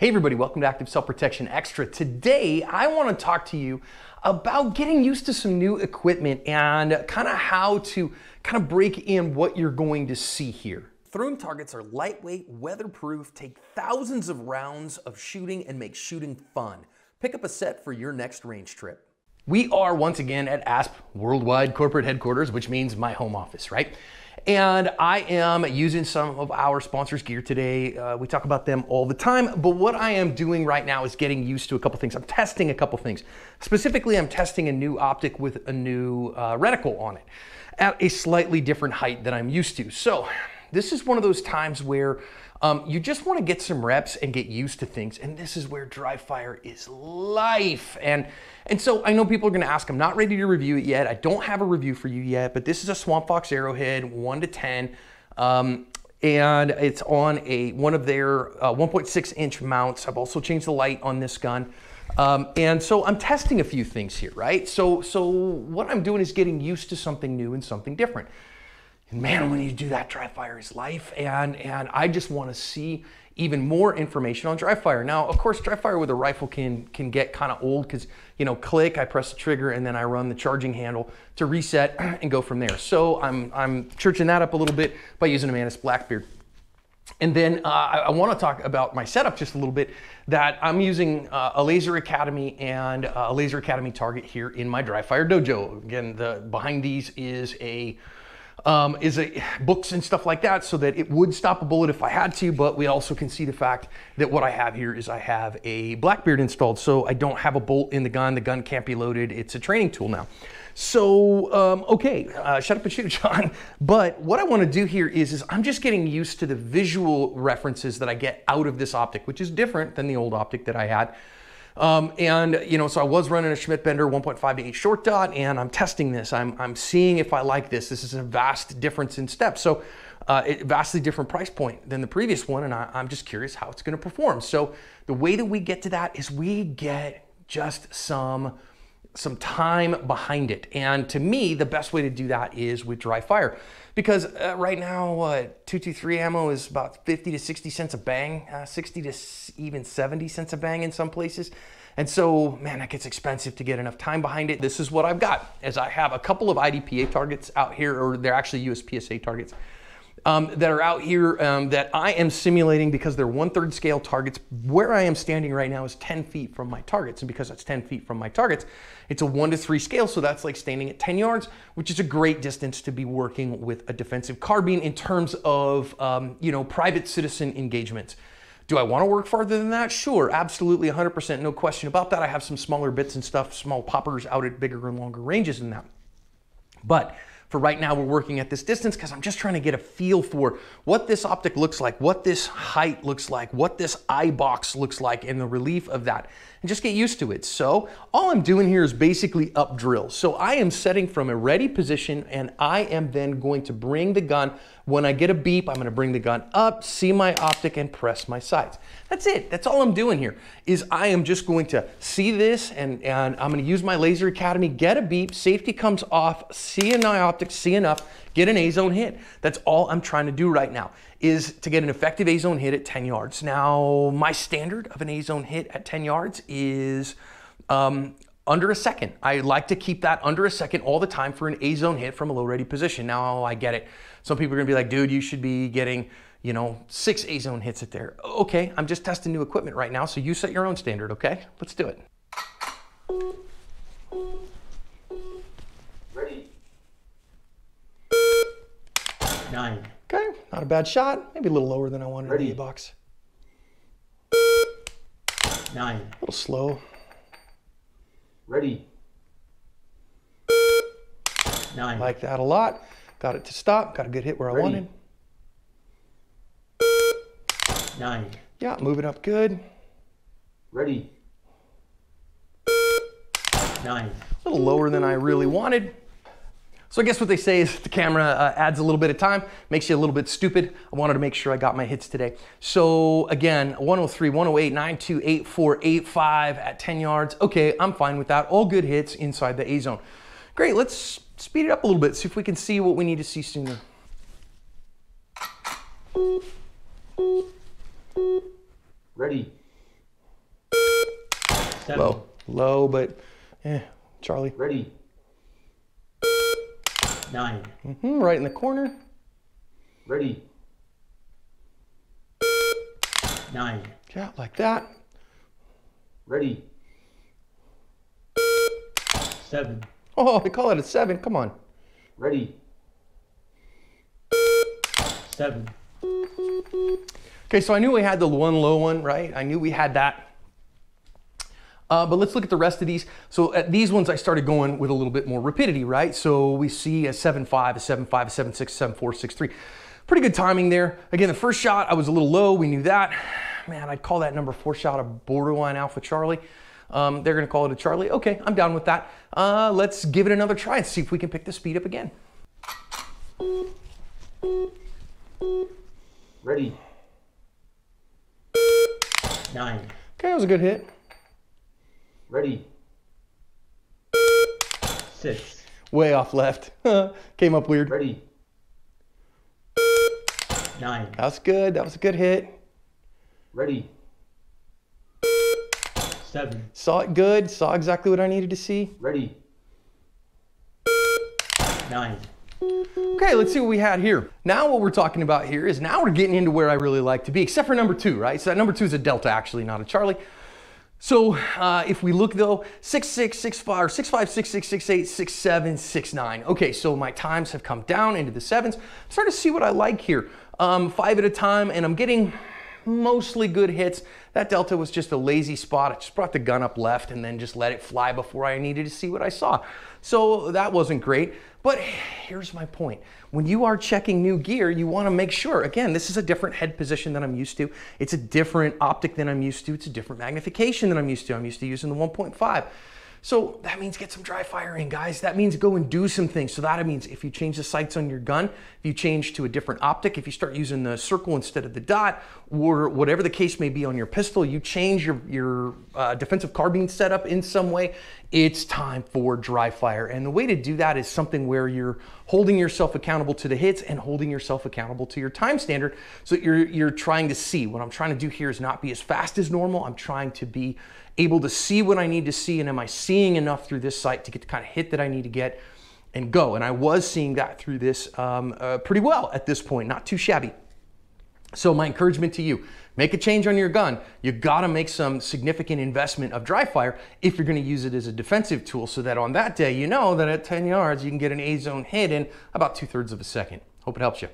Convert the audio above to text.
Hey everybody, welcome to Active Self Protection Extra. Today, I wanna talk to you about getting used to some new equipment and kind of how to kind of break in what you're going to see here. Throwing targets are lightweight, weatherproof, take thousands of rounds of shooting and make shooting fun. Pick up a set for your next range trip. We are once again at ASP Worldwide Corporate Headquarters, which means my home office, right? And I am using some of our sponsors' gear today. Uh, we talk about them all the time, but what I am doing right now is getting used to a couple things. I'm testing a couple things. Specifically, I'm testing a new optic with a new uh, reticle on it at a slightly different height than I'm used to. So this is one of those times where um, you just want to get some reps and get used to things. And this is where dry fire is life. And, and so I know people are going to ask, I'm not ready to review it yet. I don't have a review for you yet, but this is a Swamp Fox Arrowhead 1 to 10. Um, and it's on a one of their uh, 1.6 inch mounts. I've also changed the light on this gun. Um, and so I'm testing a few things here, right? So, so what I'm doing is getting used to something new and something different. And man, when you do that, dry fire is life. And, and I just want to see even more information on dry fire. Now, of course, dry fire with a rifle can, can get kind of old because, you know, click, I press the trigger and then I run the charging handle to reset and go from there. So I'm, I'm churching that up a little bit by using a Manus Blackbeard. And then uh, I, I want to talk about my setup just a little bit that I'm using uh, a Laser Academy and uh, a Laser Academy target here in my dry fire dojo. Again, the behind these is a um, is a, books and stuff like that so that it would stop a bullet if I had to, but we also can see the fact that what I have here is I have a Blackbeard installed, so I don't have a bolt in the gun. The gun can't be loaded. It's a training tool now. So, um, okay, uh, shut up and shoot, John. But what I want to do here is, is I'm just getting used to the visual references that I get out of this optic, which is different than the old optic that I had. Um, and, you know, so I was running a Schmidt Bender 1.5 to 8 short dot, and I'm testing this. I'm, I'm seeing if I like this. This is a vast difference in steps. So uh, it, vastly different price point than the previous one, and I, I'm just curious how it's gonna perform. So the way that we get to that is we get just some some time behind it. And to me, the best way to do that is with dry fire. Because uh, right now, uh, 223 ammo is about 50 to 60 cents a bang, uh, 60 to even 70 cents a bang in some places. And so, man, that gets expensive to get enough time behind it. This is what I've got, as I have a couple of IDPA targets out here, or they're actually USPSA targets um, that are out here um, that I am simulating because they're one third scale targets. Where I am standing right now is 10 feet from my targets. And because that's 10 feet from my targets, it's a one to three scale. So that's like standing at 10 yards, which is a great distance to be working with a defensive carbine in terms of, um, you know, private citizen engagements. Do I want to work farther than that? Sure, absolutely, 100%, no question about that. I have some smaller bits and stuff, small poppers out at bigger and longer ranges than that. But for right now, we're working at this distance because I'm just trying to get a feel for what this optic looks like, what this height looks like, what this eye box looks like, and the relief of that, and just get used to it. So all I'm doing here is basically up drills. So I am setting from a ready position, and I am then going to bring the gun. When I get a beep, I'm gonna bring the gun up, see my optic, and press my sights. That's it. That's all I'm doing here is I am just going to see this, and, and I'm gonna use my Laser Academy, get a beep, safety comes off, see an eye optic, optics, see enough, get an A zone hit. That's all I'm trying to do right now is to get an effective A zone hit at 10 yards. Now, my standard of an A zone hit at 10 yards is um, under a second. I like to keep that under a second all the time for an A zone hit from a low ready position. Now I get it. Some people are gonna be like, dude, you should be getting, you know, six A zone hits at there. Okay, I'm just testing new equipment right now, so you set your own standard, okay? Let's do it. nine. Okay, not a bad shot. Maybe a little lower than I wanted Ready. in the box. Nine. A little slow. Ready. Nine. Like that a lot. Got it to stop. Got a good hit where Ready. I wanted. Nine. Yeah, moving up good. Ready. Nine. A little lower than I really wanted. So I guess what they say is the camera uh, adds a little bit of time, makes you a little bit stupid. I wanted to make sure I got my hits today. So again, 103, 108, 92, 84, 85 at 10 yards. Okay, I'm fine with that. All good hits inside the A zone. Great, let's speed it up a little bit, see if we can see what we need to see sooner. Ready. Seven. Low, low, but eh, Charlie. Ready. 9 Mm-hmm, right in the corner. Ready. Nine. Yeah, like that. Ready. Seven. Oh, they call it a seven. Come on. Ready. Seven. Okay, so I knew we had the one low one, right? I knew we had that. Uh, but let's look at the rest of these. So at uh, these ones, I started going with a little bit more rapidity, right? So we see a 7.5, a 7.5, a 7.6, 7.4, Pretty good timing there. Again, the first shot, I was a little low. We knew that. Man, I'd call that number four shot a borderline Alpha Charlie. Um, they're going to call it a Charlie. Okay, I'm down with that. Uh, let's give it another try and see if we can pick the speed up again. Ready. Nine. Okay, that was a good hit. Ready. Six. Way off left. Came up weird. Ready. Nine. That was good. That was a good hit. Ready. Seven. Saw it good. Saw exactly what I needed to see. Ready. Nine. Okay, let's see what we had here. Now what we're talking about here is now we're getting into where I really like to be, except for number two, right? So that number two is a delta actually, not a Charlie. So uh, if we look though, six six six five 65, Okay, so my times have come down into the sevens. I'm starting to see what I like here. Um, five at a time, and I'm getting mostly good hits. That Delta was just a lazy spot. I just brought the gun up left and then just let it fly before I needed to see what I saw. So that wasn't great. But here's my point. When you are checking new gear, you want to make sure, again, this is a different head position than I'm used to. It's a different optic than I'm used to. It's a different magnification than I'm used to. I'm used to using the 1.5. So that means get some dry firing, guys. That means go and do some things. So that means if you change the sights on your gun, if you change to a different optic, if you start using the circle instead of the dot, or whatever the case may be on your pistol, you change your, your uh, defensive carbine setup in some way, it's time for dry fire. And the way to do that is something where you're holding yourself accountable to the hits and holding yourself accountable to your time standard so you're, you're trying to see. What I'm trying to do here is not be as fast as normal. I'm trying to be able to see what I need to see? And am I seeing enough through this site to get the kind of hit that I need to get and go? And I was seeing that through this um, uh, pretty well at this point, not too shabby. So my encouragement to you, make a change on your gun. You gotta make some significant investment of dry fire if you're gonna use it as a defensive tool so that on that day, you know that at 10 yards, you can get an A-zone hit in about two thirds of a second. Hope it helps you.